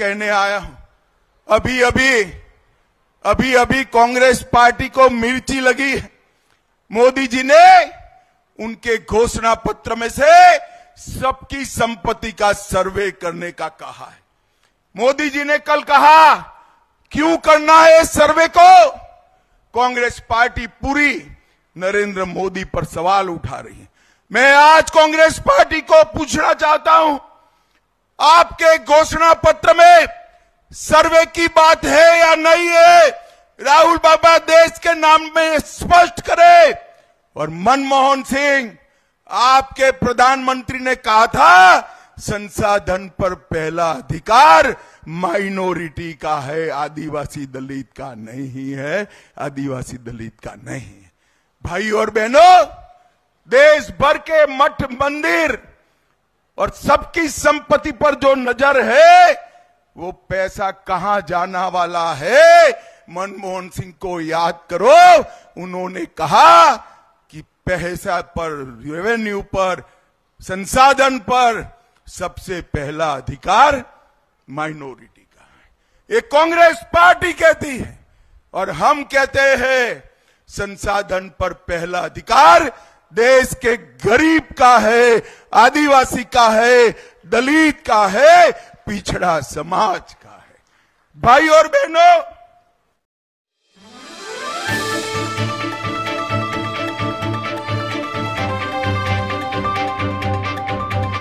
कहने आया हूं अभी अभी अभी अभी कांग्रेस पार्टी को मिर्ची लगी है मोदी जी ने उनके घोषणा पत्र में से सबकी संपत्ति का सर्वे करने का कहा है मोदी जी ने कल कहा क्यों करना है सर्वे को कांग्रेस पार्टी पूरी नरेंद्र मोदी पर सवाल उठा रही है मैं आज कांग्रेस पार्टी को पूछना चाहता हूं आपके घोषणा पत्र में सर्वे की बात है या नहीं है राहुल बाबा देश के नाम में स्पष्ट करे और मनमोहन सिंह आपके प्रधानमंत्री ने कहा था संसाधन पर पहला अधिकार माइनॉरिटी का है आदिवासी दलित का नहीं है आदिवासी दलित का नहीं भाई और बहनों देश भर के मठ मंदिर और सबकी संपत्ति पर जो नजर है वो पैसा कहां जाना वाला है मनमोहन सिंह को याद करो उन्होंने कहा कि पैसा पर रेवेन्यू पर संसाधन पर सबसे पहला अधिकार माइनॉरिटी का है ये कांग्रेस पार्टी कहती है और हम कहते हैं संसाधन पर पहला अधिकार देश के गरीब का है आदिवासी का है दलित का है पिछड़ा समाज का है भाई और बहनों